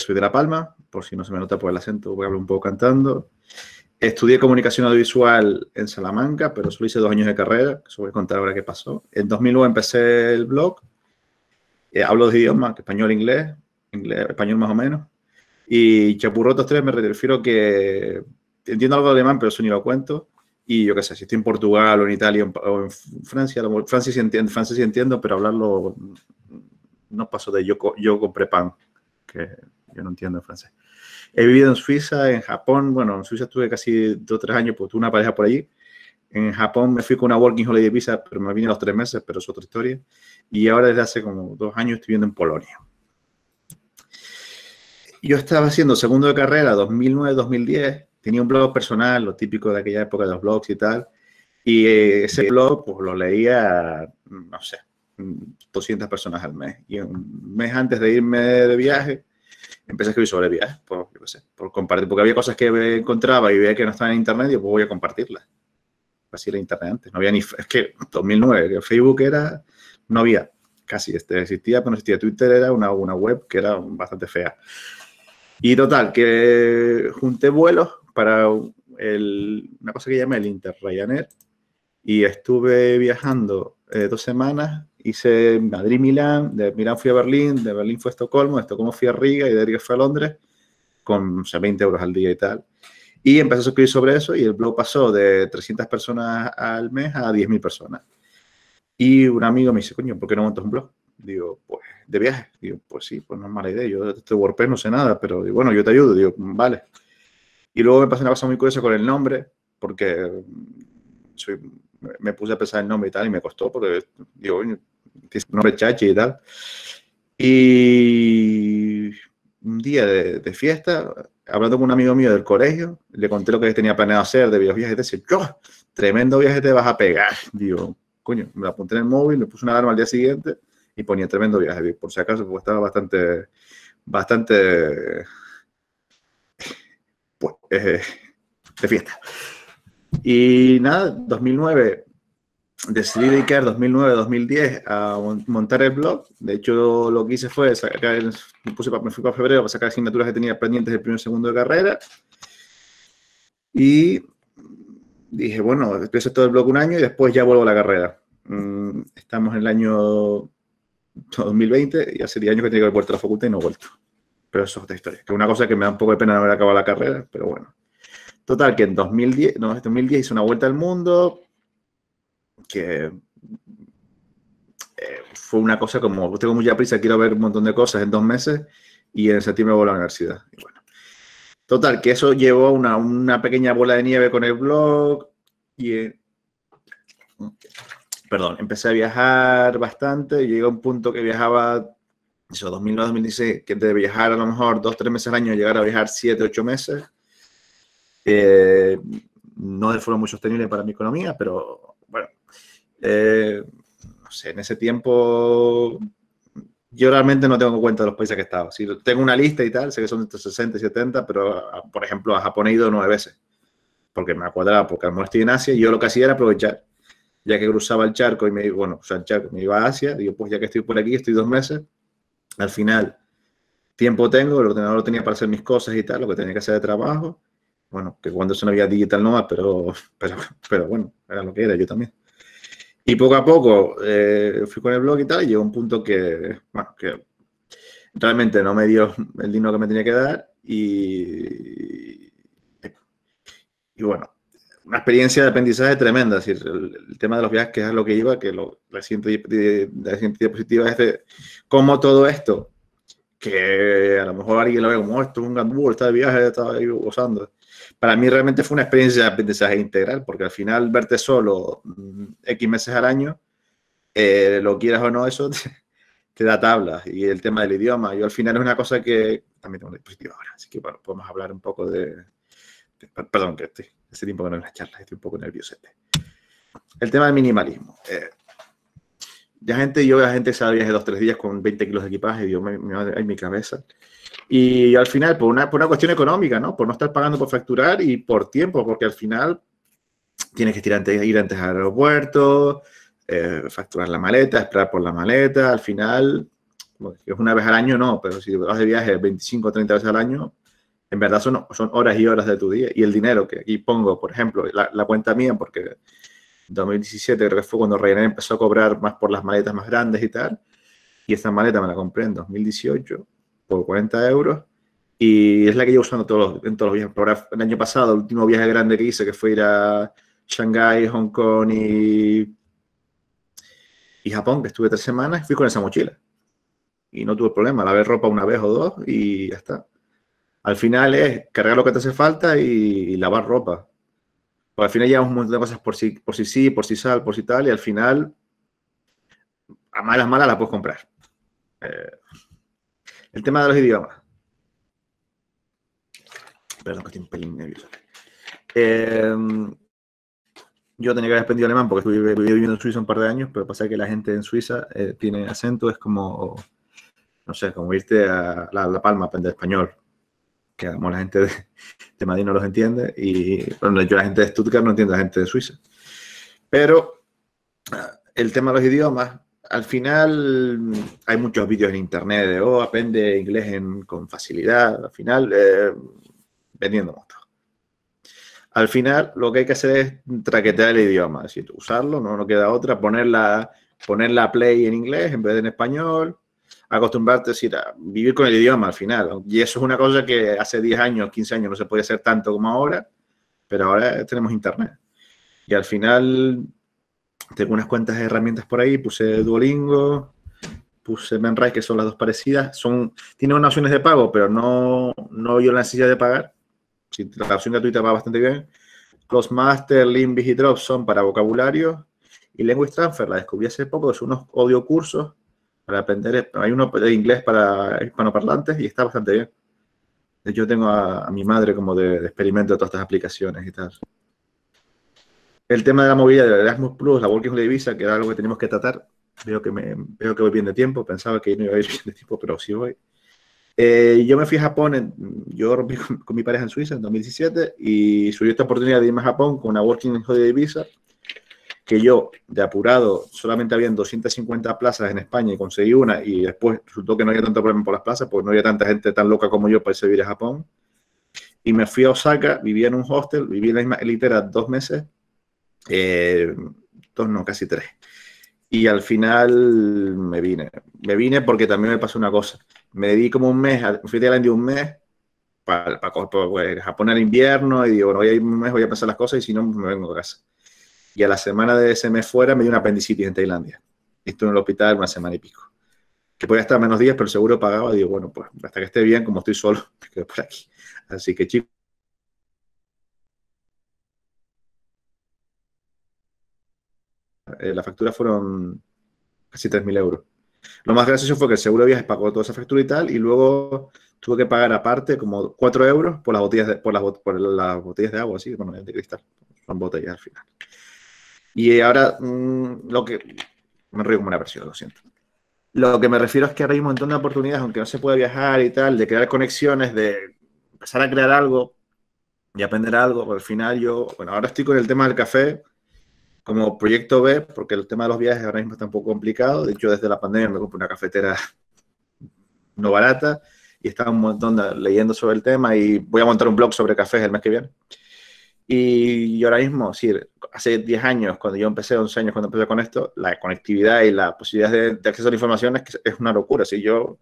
soy de La Palma, por si no se me nota por el acento, voy a hablar un poco cantando. Estudié comunicación audiovisual en Salamanca, pero solo hice dos años de carrera, que os voy a contar ahora qué pasó. En 2009 empecé el blog, eh, hablo dos idiomas, español e inglés, español más o menos. Y chapurrotos tres me refiero que entiendo algo de alemán, pero eso ni lo cuento. Y yo qué sé, si estoy en Portugal o en Italia o en Francia, Francia sí entiendo, Francia sí entiendo pero hablarlo mm, no paso de yo, yo compré pan que yo no entiendo en francés. He vivido en Suiza, en Japón, bueno, en Suiza estuve casi dos o tres años, pues tuve una pareja por allí. En Japón me fui con una working holiday visa, pero me vine a los tres meses, pero es otra historia. Y ahora desde hace como dos años estoy viviendo en Polonia. Yo estaba haciendo segundo de carrera, 2009-2010, tenía un blog personal, lo típico de aquella época de los blogs y tal, y eh, ese blog pues lo leía, no sé, 200 personas al mes. Y un mes antes de irme de viaje, empecé a escribir sobre viajes, por, compartir, porque había cosas que encontraba y veía que no estaban en internet y pues voy a compartirlas. Así era internet antes, no había ni, es que 2009, Facebook era, no había, casi, este, existía, pero no existía. Twitter era una, una web que era bastante fea. Y total, que junté vuelos para el, una cosa que llamé el Inter Ryanair y estuve viajando eh, dos semanas, hice Madrid-Milán, de Milán fui a Berlín, de Berlín fui a Estocolmo, de Estocolmo fui a Riga y de Riga fui a Londres, con 20 euros al día y tal. Y empecé a escribir sobre eso y el blog pasó de 300 personas al mes a 10.000 personas. Y un amigo me dice, coño, ¿por qué no montas un blog? Digo, pues, de viaje. Digo, pues sí, pues no es mala idea. Yo de este WordPress no sé nada, pero bueno, yo te ayudo. Digo, mm, vale. Y luego me pasó una cosa muy curiosa con el nombre, porque mm, soy me puse a pensar el nombre y tal, y me costó, porque digo, un nombre chachi y tal. Y un día de, fiesta, hablando con un amigo mío del colegio, le conté lo que tenía planeado hacer de viajes y decía, yo, tremendo viaje te vas a pegar. Digo, coño, me apunté en el móvil, le puse una alarma al día siguiente y ponía tremendo viaje. Por si acaso, pues estaba bastante, bastante, pues, eh, de fiesta. Y nada, 2009, decidí dedicar 2009-2010 a montar el blog. De hecho, lo que hice fue sacar, me, fui para febrero para sacar asignaturas que tenía pendientes del primer y segundo de carrera. Y dije, bueno, empiezo todo el blog un año y después ya vuelvo a la carrera. Mm, estamos en el año 2020 y hace 10 años que tenía que haber vuelto a la facultad y no he vuelto. Pero eso es otra historia. Que es una cosa que me da un poco de pena no haber acabado la carrera, pero bueno. Total, que en 2010, no, 2010 este una vuelta al mundo, que eh, fue una cosa como, tengo mucha prisa, quiero ver un montón de cosas en dos meses, y en septiembre voy a la universidad. Total, que eso llevó una, una pequeña bola de nieve con el blog, y... Eh, perdón, empecé a viajar bastante, llegué a un punto que viajaba eso, 2009-2016, que de viajar a lo mejor dos, tres meses al año, llegar a viajar siete, ocho meses. Eh, no de forma muy sostenible para mi economía, pero bueno, eh, no sé, en ese tiempo yo realmente no tengo en cuenta los países que he estado. Si tengo una lista y tal, sé que son entre 60 y 70, pero ah, por ejemplo a Japón he ido nueve veces, porque me cuadrado porque al estoy en Asia y yo lo que hacía era aprovechar. Ya que cruzaba el charco y me iba, bueno, me iba a Asia, digo, pues ya que estoy por aquí, estoy dos meses, al final tiempo tengo, el ordenador lo tenía para hacer mis cosas y tal, lo que tenía que hacer de trabajo, bueno, que cuando eso no había digital no pero, pero, bueno, era lo que era yo también. Y poco a poco eh, fui con el blog y tal, y llegó un punto que, bueno, que realmente no me dio el dinero que me tenía que dar y, y bueno, una experiencia de aprendizaje tremenda. decir, el, tema de los viajes, que es lo que iba, que lo, la, siguiente, diapositiva es de cómo todo esto, que a lo mejor alguien lo ve como oh, esto es un gandul, está de viaje, está ahí gozando para mí realmente fue una experiencia de aprendizaje integral, porque al final verte solo mm, X meses al año, eh, lo quieras o no, eso te, da tablas. Y el tema del idioma, yo al final es una cosa que también tengo un dispositivo ahora, así que bueno, podemos hablar un poco de... perdón, que estoy, hace tiempo que no en las charlas, estoy un poco nervioso. El tema del minimalismo. Eh, ya gente, yo la gente se viaje dos, tres días con 20 kilos de equipaje, yo me, en mi cabeza. Y al final, por una, por una cuestión económica, ¿no? Por no estar pagando por facturar y por tiempo, porque al final tienes que ir antes, ir antes al aeropuerto, eh, facturar la maleta, esperar por la maleta, al final, es una vez al año, no, pero si vas de viaje 25 o 30 veces al año, en verdad son, son horas y horas de tu día. Y el dinero que aquí pongo, por ejemplo, la, la cuenta mía, porque 2017 fue cuando Ryanair empezó a cobrar más por las maletas más grandes y tal. Y esta maleta me la compré en 2018 por 40 euros y es la que llevo usando todos en todos los viajes. el año pasado, el último viaje grande que hice, que fue ir a Shanghái, Hong Kong y, y Japón, que estuve tres semanas, fui con esa mochila. Y no tuve problema, lavé ropa una vez o dos y ya está. Al final es cargar lo que te hace falta y lavar ropa. Porque al final llevamos un montón de cosas por si por sí sí, por si sal, por si tal, y al final, a malas malas la puedes comprar. Eh, el tema de los idiomas. Perdón, que estoy un pelín nervioso. Eh, yo tenía que haber aprendido alemán porque estuve, viviendo en Suiza un par de años, pero pasa que la gente en Suiza eh, tiene acento, es como, no sé, como irte a La, la Palma a aprender español que la gente de, Madrid no los entiende y bueno, yo la gente de Stuttgart no entiendo a la gente de Suiza. Pero ah, el tema de los idiomas, al final hay muchos vídeos en internet de, oh, aprende inglés con facilidad, al final eh, vendiendo mucho Al final lo que hay que hacer es traquetear el idioma, es decir, usarlo, no, no queda otra, poner la, poner la play en inglés en vez de en español, acostumbrarte a vivir con el idioma al final. Y eso es una cosa que hace 10 años, 15 años no se podía hacer tanto como ahora, pero ahora tenemos internet. Y al final tengo unas cuantas herramientas por ahí, puse Duolingo, puse Memrise que son las dos parecidas. Son, tienen unas opciones de pago, pero no, no yo la necesidad de pagar. Si la opción gratuita va bastante bien. Master, Limbis y Drop son para vocabulario. Y Language Transfer la descubrí hace poco, son unos audio cursos para aprender. Hay uno de inglés para hispanoparlantes y está bastante bien. Yo tengo a, mi madre como de, experimento de todas estas aplicaciones y tal. El tema de la movilidad de Erasmus Plus, la Working Holiday Visa, que era algo que teníamos que tratar. Veo que, me, veo que voy bien de tiempo, pensaba que no iba a ir bien de tiempo, pero sí voy. Eh, yo me fui a Japón, yo rompí con, mi pareja en Suiza en 2017 y surgió esta oportunidad de irme a Japón con una Working Holiday Visa que yo, de apurado, solamente había 250 plazas en España y conseguí una y después resultó que no había tanto problema por las plazas, porque no había tanta gente tan loca como yo para irse a vivir a Japón. Y me fui a Osaka, vivía en un hostel, viví en la misma dos meses, eh, dos no, casi tres. Y al final me vine. Me vine porque también me pasó una cosa. Me di como un mes, fui de Tailandia un mes para, para, para, pues, Japón en invierno y digo, bueno, voy a un mes, voy a pensar las cosas y si no, me vengo a casa y a la semana de ese mes fuera me dio un apendicitis en Tailandia. Estuve en el hospital una semana y pico. Que podía estar menos días, pero el seguro pagaba. Digo, bueno, pues hasta que esté bien, como estoy solo, me quedo por aquí. Así que chicos. La eh, las fueron casi 3.000 euros. Lo más gracioso fue que el seguro de viajes pagó toda esa factura y tal, y luego tuve que pagar aparte como 4 euros por las botellas de, las, por las botellas de agua, así, bueno, de cristal. Son botellas al final. Y ahora, mm, lo que. Me río como una persona, lo siento. Lo que me refiero es que ahora hay un montón de oportunidades, aunque no se pueda viajar y tal, de crear conexiones, de empezar a crear algo y aprender algo. al final, yo. Bueno, ahora estoy con el tema del café como proyecto B, porque el tema de los viajes ahora mismo está un poco complicado. De hecho, desde la pandemia me compré una cafetera no barata y estaba un montón leyendo sobre el tema y voy a montar un blog sobre cafés el mes que viene. Y ahora mismo, hace 10 años, cuando yo empecé, 11 años cuando empecé con esto, la conectividad y la posibilidad de, acceso a la información es, una locura. Si yo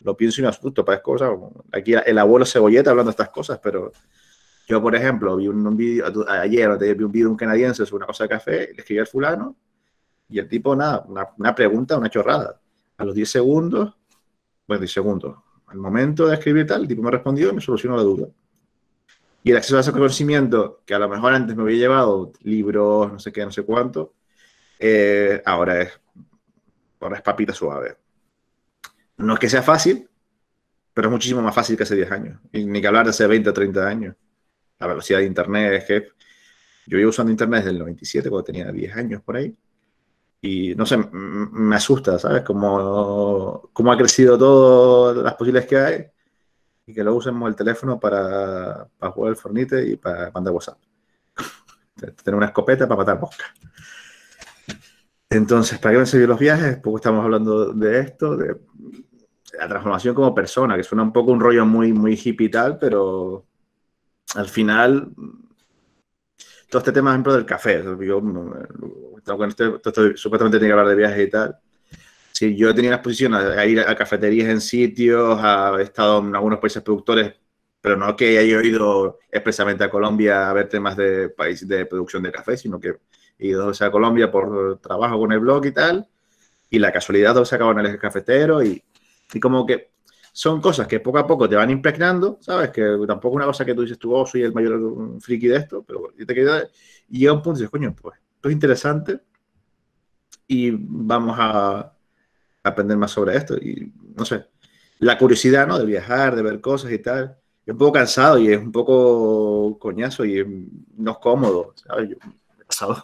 lo pienso y me asusto para cosas, aquí el abuelo cebolleta hablando de estas cosas, pero yo, por ejemplo, vi un, vídeo, ayer vi un vídeo de un canadiense sobre una cosa de café, le escribí al fulano y el tipo, nada, una, una pregunta, una chorrada. A los 10 segundos, bueno, 10 segundos, al momento de escribir tal, el tipo me respondió y me solucionó la duda. Y el acceso a ese conocimiento, que a lo mejor antes me había llevado libros, no sé qué, no sé cuánto, eh, ahora, es, papita suave. No es que sea fácil, pero es muchísimo más fácil que hace 10 años. ni que hablar de hace 20 o 30 años. La velocidad de Internet es que yo iba usando Internet desde el 97, cuando tenía 10 años por ahí. Y no sé, me asusta, ¿sabes? Cómo, cómo ha crecido todo, las posibilidades que hay que lo usemos el teléfono para, para jugar al Fornite y para mandar WhatsApp. Tener una escopeta para matar moscas. Entonces, ¿para qué me servido los viajes? Porque estamos hablando de esto, de la transformación como persona, que suena un poco un rollo muy, muy hippie y tal, pero al final, todo este tema, por ejemplo, del café. Yo, supuestamente tenía que hablar de viajes y tal yo he tenido la exposición a, ir a cafeterías en sitios, a, he estado en algunos países productores, pero no que haya ido expresamente a Colombia a ver temas de país de producción de café, sino que he ido a Colombia por trabajo con el blog y tal, y la casualidad o se acabó en el cafetero y, y, como que son cosas que poco a poco te van impregnando, ¿sabes? Que tampoco es una cosa que tú dices tú, oh, soy el mayor friki de esto, pero yo te quedo, y llega un punto y dices, coño, pues esto es interesante y vamos a aprender más sobre esto. Y no sé, la curiosidad, ¿no? De viajar, de ver cosas y tal. Es un poco cansado y es un poco coñazo y no es cómodo, he pasado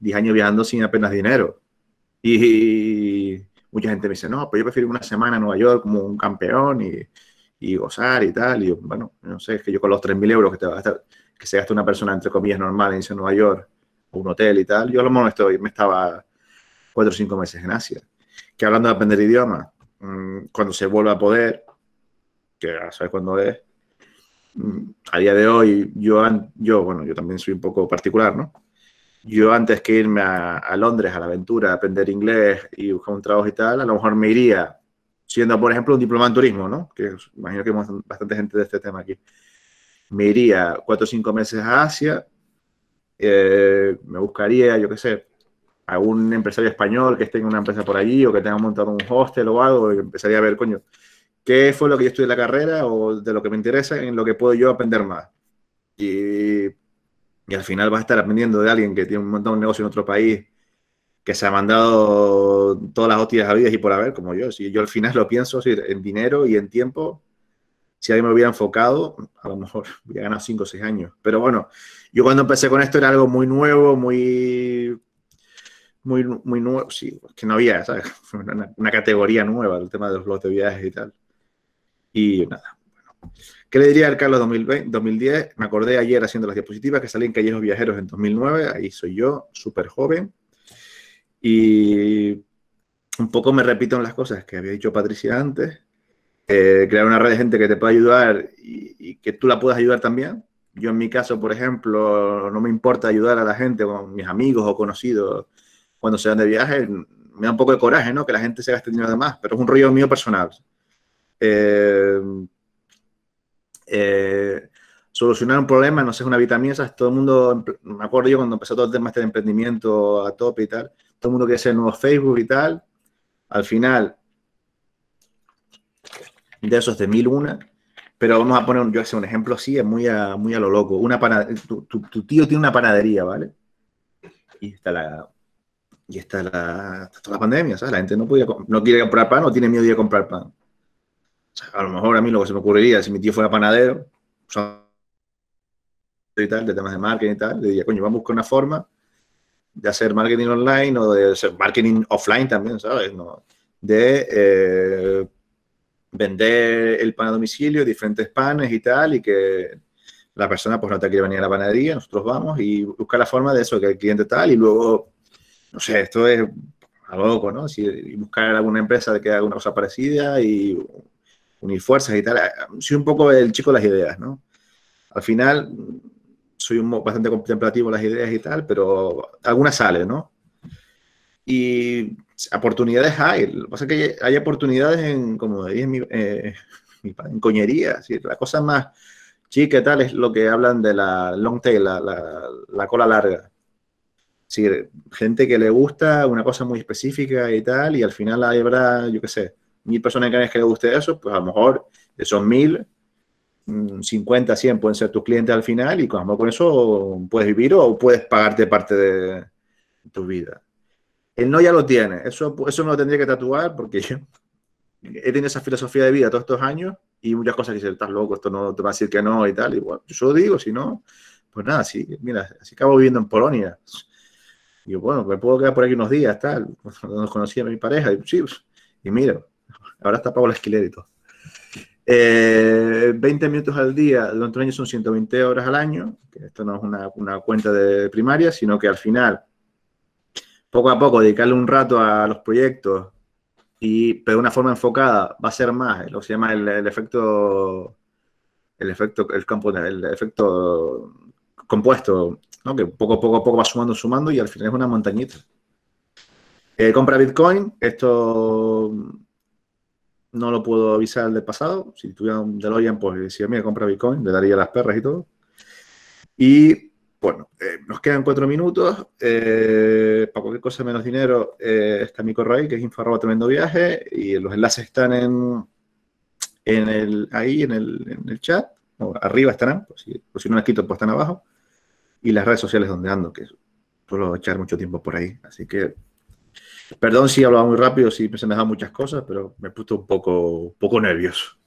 10 años viajando sin apenas dinero. Y mucha gente me dice, no, pues yo prefiero una semana en Nueva York como un campeón y, y gozar y tal. Y bueno, no sé, es que yo con los 3.000 euros que, te que se gasta una persona, entre comillas, normal en Nueva York, un hotel y tal, yo a lo mejor estoy, me estaba cuatro o cinco meses en Asia que hablando de aprender idiomas, mm, cuando se vuelva a poder, que ya sabes cuándo es, mm, a día de hoy, yo, yo, bueno, yo también soy un poco particular, ¿no? Yo antes que irme a, Londres a la aventura, a aprender inglés y buscar un trabajo y tal, a lo mejor me iría siendo, por ejemplo, un diplomado en turismo, ¿no? Que imagino que hay bastante gente de este tema aquí. Me iría cuatro o cinco meses a Asia, eh, me buscaría, yo qué sé, algún empresario español que esté en una empresa por allí o que tenga montado un hostel o algo, y empezaría a ver, coño, ¿qué fue lo que yo estudié en la carrera o de lo que me interesa en lo que puedo yo aprender más? Y, y al final vas a estar aprendiendo de alguien que tiene montado un negocio en otro país, que se ha mandado todas las hostias habidas y por haber, como yo. Si yo al final lo pienso si en dinero y en tiempo, si alguien me hubiera enfocado, a lo mejor hubiera ganado 5 o 6 años. Pero bueno, yo cuando empecé con esto era algo muy nuevo, muy muy, muy nuevo, sí, que no había, ¿sabes? Una, categoría nueva, el tema de los blogs de viajes y tal. Y nada. Bueno. ¿Qué le diría al Carlos 2020, 2010? Me acordé ayer haciendo las diapositivas que salí en los Viajeros en 2009, ahí soy yo, súper joven. Y un poco me repito en las cosas que había dicho Patricia antes. Eh, crear una red de gente que te pueda ayudar y, y que tú la puedas ayudar también, yo en mi caso, por ejemplo, no me importa ayudar a la gente, con mis amigos o conocidos, cuando se van de viaje, me da un poco de coraje, ¿no? Que la gente se gaste dinero de más, pero es un rollo mío personal. Eh, eh, solucionar un problema, no sé, es una vitamina, ¿sabes? Todo el mundo, me acuerdo yo cuando empezó todo el tema este de emprendimiento a tope y tal, todo el mundo quería hacer nuevo Facebook y tal, al final, de esos de mil una, pero vamos a poner, yo hace un ejemplo así, es muy a, muy a lo loco. Una tu tío tiene una panadería, ¿vale? Y está la, y está la, toda la pandemia, ¿sabes? La gente no, podía, no quiere comprar pan o tiene miedo de ir a comprar pan. O sea, a lo mejor a mí lo que se me ocurriría, si mi tío fuera panadero, y de temas de marketing y tal, le diría, coño, vamos a buscar una forma de hacer marketing online o de hacer marketing offline también, ¿sabes? No, de eh, vender el pan a domicilio, diferentes panes y tal, y que la persona pues no te quiere venir a la panadería, nosotros vamos y buscar la forma de eso, que el cliente tal, y luego no sé, esto es a loco, ¿no? Si buscar alguna empresa que haga una cosa parecida y unir fuerzas y tal. Ah, soy un poco el chico de las ideas, ¿no? Al final soy un, bastante contemplativo las ideas y tal, pero algunas salen, ¿no? Y oportunidades hay. Lo que pasa es que hay oportunidades en, como diría mi, eh, en coñería. La cosa más chica y tal es lo que hablan de la long tail, la, la cola larga decir, gente que le gusta una cosa muy específica y tal, y al final habrá, yo qué sé, mil personas que le guste eso, pues a lo mejor de esos mil, 50, mm, 100 pueden ser tus clientes al final y con eso puedes vivir o puedes pagarte parte de tu vida. El no ya lo tiene, eso, eso me lo tendría que tatuar porque yo he tenido esa filosofía de vida todos estos años y muchas cosas que dicen, estás loco, esto no te va a decir que no y tal. Y yo digo, si no, pues nada, sí, mira, así acabo viviendo en Polonia. Y bueno, me puedo quedar por aquí unos días, tal. Nos conocía mi pareja, y, sí, pues, y mira, ahora está pago el y todo. 20 eh, minutos al día durante un año son 120 horas al año, que esto no es una, cuenta de primaria, sino que al final, poco a poco, dedicarle un rato a los proyectos, y, pero de una forma enfocada, va a ser más, lo que se llama el, el efecto, el efecto, el campo, el efecto compuesto, que poco a poco, poco va sumando, sumando y al final es una montañita. Eh, compra Bitcoin, esto no lo puedo avisar de pasado. Si tuviera un DeLorean, pues decía, mira, compra Bitcoin, le daría las perras y todo. Y bueno, eh, nos quedan cuatro minutos. Eh, para cualquier cosa menos dinero, está mi correo ahí, que es info tremendo viaje. Y los enlaces están en, en el, ahí en el, en el chat. arriba estarán, si, si no las quito, pues están abajo y las redes sociales donde ando, que suelo echar mucho tiempo por ahí. Así que, perdón si hablaba muy rápido, si se me dejan muchas cosas, pero me puse un poco, un poco nervioso.